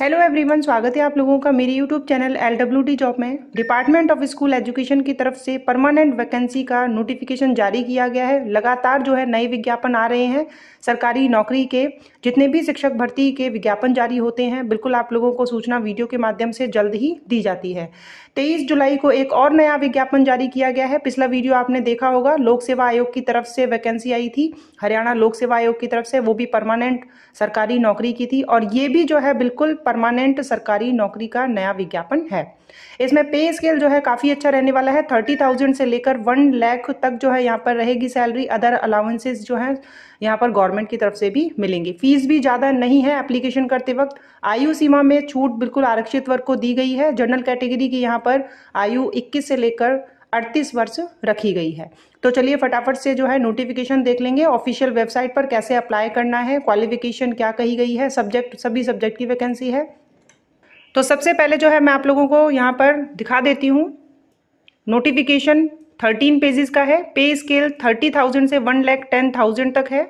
hello everyone स्वागत है आप लोगों का मेरी YouTube channel L W D job में डिपार्टमेंट ऑफ स्कूल एजुकेशन की तरफ से परमानेंट वैकेंसी का नोटिफिकेशन जारी किया गया है लगातार जो है नए विज्ञापन आ रहे हैं सरकारी नौकरी के जितने भी शिक्षक भर्ती के विज्ञापन जारी होते हैं बिल्कुल आप लोगों को सूचना वीडियो के माध्यम से जल्द ही दी जाती है तेईस जुलाई को एक और नया विज्ञापन जारी किया गया है पिछला वीडियो आपने देखा होगा लोक सेवा आयोग की तरफ से वैकेंसी आई थी हरियाणा लोक सेवा आयोग की तरफ से वो भी परमानेंट सरकारी नौकरी की थी और ये भी जो है बिल्कुल परमानेंट सरकारी नौकरी का नया विज्ञापन है इसमें पे स्केल जो है काफ़ी अच्छा रहने वाला है थर्टी थाउजेंड से लेकर वन लैख तक जो है यहाँ पर रहेगी सैलरी अदर अलाउंसेस जो है यहाँ पर गवर्नमेंट की तरफ से भी मिलेंगी फीस भी ज़्यादा नहीं है एप्लीकेशन करते वक्त आयु सीमा में छूट बिल्कुल आरक्षित वर्ग को दी गई है जनरल कैटेगरी की यहाँ पर आयु इक्कीस से लेकर अड़तीस वर्ष रखी गई है तो चलिए फटाफट से जो है नोटिफिकेशन देख लेंगे ऑफिशियल वेबसाइट पर कैसे अप्लाई करना है क्वालिफिकेशन क्या कही गई है सब्जेक्ट सभी सब्जेक्ट की वैकेंसी है तो सबसे पहले जो है मैं आप लोगों को यहाँ पर दिखा देती हूँ नोटिफिकेशन थर्टीन पेजेस का है पे स्केल थर्टी थाउजेंड से वन लैख टेन थाउजेंड तक है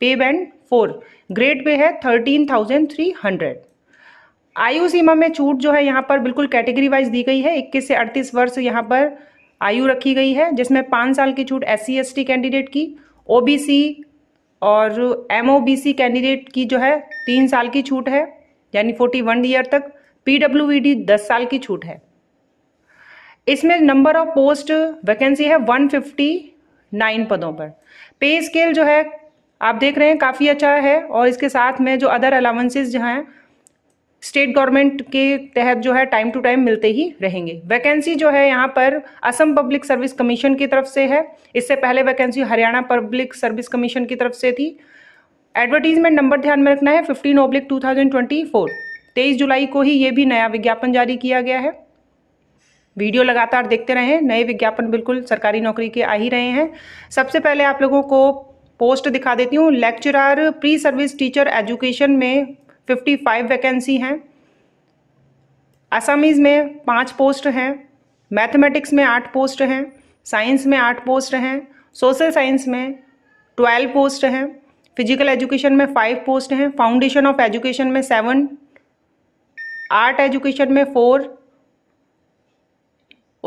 पे बैंड फोर ग्रेड पे है थर्टीन थाउजेंड थ्री हंड्रेड आयु सीमा में छूट जो है यहाँ पर बिल्कुल कैटेगरी वाइज दी गई है इक्कीस से अड़तीस वर्ष यहाँ पर आयु रखी गई है जिसमें पाँच साल की छूट एस सी कैंडिडेट की ओबीसी और एमओबीसी कैंडिडेट की जो है तीन साल की छूट है यानी फोर्टी वन ईयर तक पीडब्ल्यूडी e दस साल की छूट है इसमें नंबर ऑफ पोस्ट वैकेंसी है वन फिफ्टी नाइन पदों पर पे स्केल जो है आप देख रहे हैं काफ़ी अच्छा है और इसके साथ में जो अदर अलाउंसेज जो हैं स्टेट गवर्नमेंट के तहत जो है टाइम टू टाइम मिलते ही रहेंगे वैकेंसी जो है यहाँ पर असम पब्लिक सर्विस कमीशन की तरफ से है इससे पहले vacancy Haryana public service commission की तरफ से थी एडवर्टीजमेंट नंबर ध्यान में रखना है fifteen oblique two thousand twenty four तेईस जुलाई को ही ये भी नया विज्ञापन जारी किया गया है वीडियो लगातार देखते रहें नए विज्ञापन बिल्कुल सरकारी नौकरी के आ ही रहे हैं सबसे पहले आप लोगों को पोस्ट दिखा देती हूँ lecturer pre service teacher education में 55 वैकेंसी हैं असामीज में पाँच पोस्ट हैं मैथमेटिक्स में आठ पोस्ट हैं साइंस में आठ पोस्ट हैं सोशल साइंस में ट्वेल्व पोस्ट हैं फिजिकल एजुकेशन में फाइव पोस्ट हैं फाउंडेशन ऑफ एजुकेशन में सेवन आर्ट एजुकेशन में फोर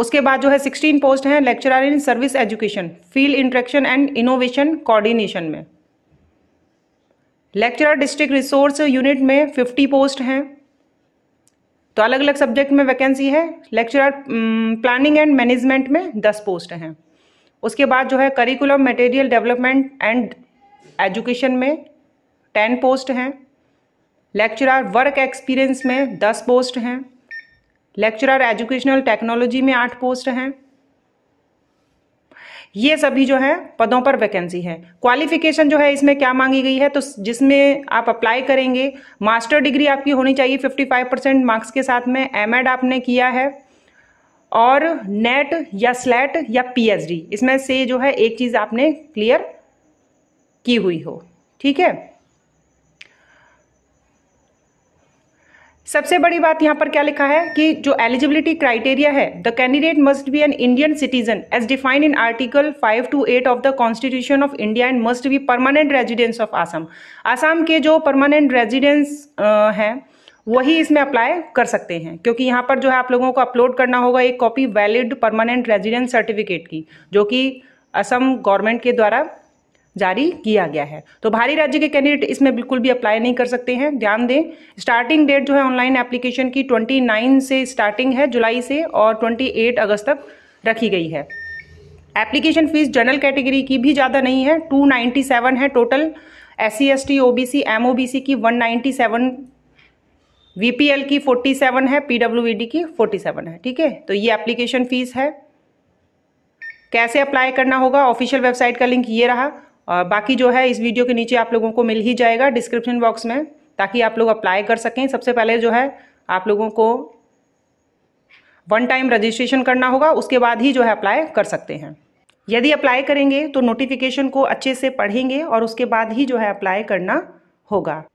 उसके बाद जो है सिक्सटीन पोस्ट हैं lecturer in service education field interaction and innovation coordination में लेक्चरर डिस्ट्रिक्ट रिसोर्स यूनिट में फिफ्टी पोस्ट हैं तो अलग अलग सब्जेक्ट में वैकेंसी है लेक्चरर प्लानिंग एंड मैनेजमेंट में दस पोस्ट हैं उसके बाद जो है curriculum material development and education में टेन पोस्ट हैं लेक्चरर वर्क एक्सपीरियंस में दस पोस्ट हैं लेक्चरर एजुकेशनल टेक्नोलॉजी में आठ पोस्ट हैं ये सभी जो है पदों पर वैकेंसी है क्वालिफिकेशन जो है इसमें क्या मांगी गई है तो जिसमें आप अप्लाई करेंगे मास्टर डिग्री आपकी होनी चाहिए 55 परसेंट मार्क्स के साथ में एम आपने किया है और नेट या स्लैट या पीएचडी इसमें से जो है एक चीज़ आपने क्लियर की हुई हो ठीक है सबसे बड़ी बात यहाँ पर क्या लिखा है कि जो एलिजिबिलिटी क्राइटेरिया है the candidate must be an Indian citizen as defined in article five two eight of the constitution of India and must be permanent residence of Assam Assam के जो परमानेंट रेजिडेंस हैं वही इसमें अप्लाई कर सकते हैं क्योंकि यहाँ पर जो है आप लोगों को अपलोड करना होगा एक copy valid permanent residence certificate की जो कि असम गवर्नमेंट के द्वारा जारी किया गया है तो बाहरी राज्य के कैंडिडेट इसमें बिल्कुल भी अप्लाई नहीं कर सकते हैं ध्यान दें स्टार्टिंग डेट जो है ऑनलाइन एप्लीकेशन की 29 से स्टार्टिंग है जुलाई से और 28 अगस्त तक रखी गई है एप्लीकेशन फीस जनरल कैटेगरी की भी ज़्यादा नहीं है 297 है total S C S T O B C M O B C की 197 वीपीएल की 47 है पीडब्ल्यूडी e की 47 है ठीक है तो ये एप्लीकेशन फीस है कैसे अप्लाई करना होगा ऑफिशियल वेबसाइट का लिंक ये रहा और बाकी जो है इस वीडियो के नीचे आप लोगों को मिल ही जाएगा डिस्क्रिप्शन बॉक्स में ताकि आप लोग अप्लाई कर सकें सबसे पहले जो है आप लोगों को वन टाइम रजिस्ट्रेशन करना होगा उसके बाद ही जो है अप्लाई कर सकते हैं यदि अप्लाई करेंगे तो नोटिफिकेशन को अच्छे से पढ़ेंगे और उसके बाद ही जो है अप्लाई करना होगा